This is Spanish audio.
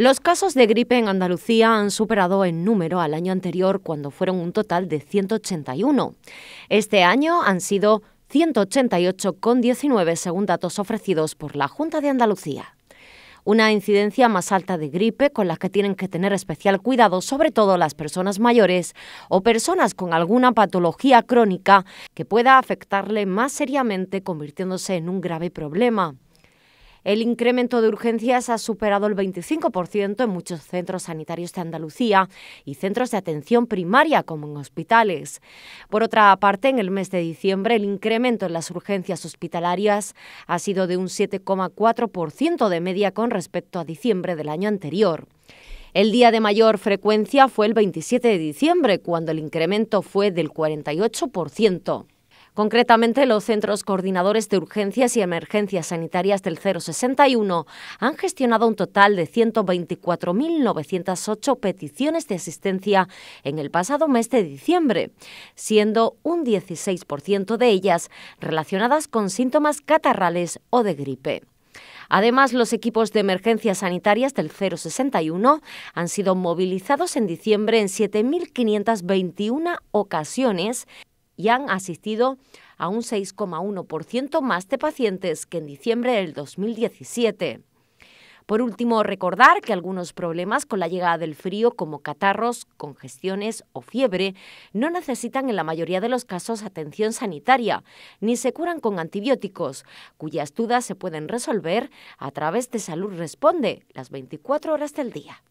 Los casos de gripe en Andalucía han superado en número al año anterior, cuando fueron un total de 181. Este año han sido 188,19 según datos ofrecidos por la Junta de Andalucía. Una incidencia más alta de gripe con la que tienen que tener especial cuidado sobre todo las personas mayores o personas con alguna patología crónica que pueda afectarle más seriamente convirtiéndose en un grave problema. El incremento de urgencias ha superado el 25% en muchos centros sanitarios de Andalucía y centros de atención primaria como en hospitales. Por otra parte, en el mes de diciembre el incremento en las urgencias hospitalarias ha sido de un 7,4% de media con respecto a diciembre del año anterior. El día de mayor frecuencia fue el 27 de diciembre, cuando el incremento fue del 48%. Concretamente, los centros coordinadores de urgencias y emergencias sanitarias del 061 han gestionado un total de 124.908 peticiones de asistencia en el pasado mes de diciembre, siendo un 16% de ellas relacionadas con síntomas catarrales o de gripe. Además, los equipos de emergencias sanitarias del 061 han sido movilizados en diciembre en 7.521 ocasiones y han asistido a un 6,1% más de pacientes que en diciembre del 2017. Por último, recordar que algunos problemas con la llegada del frío, como catarros, congestiones o fiebre, no necesitan en la mayoría de los casos atención sanitaria, ni se curan con antibióticos, cuyas dudas se pueden resolver a través de Salud Responde las 24 horas del día.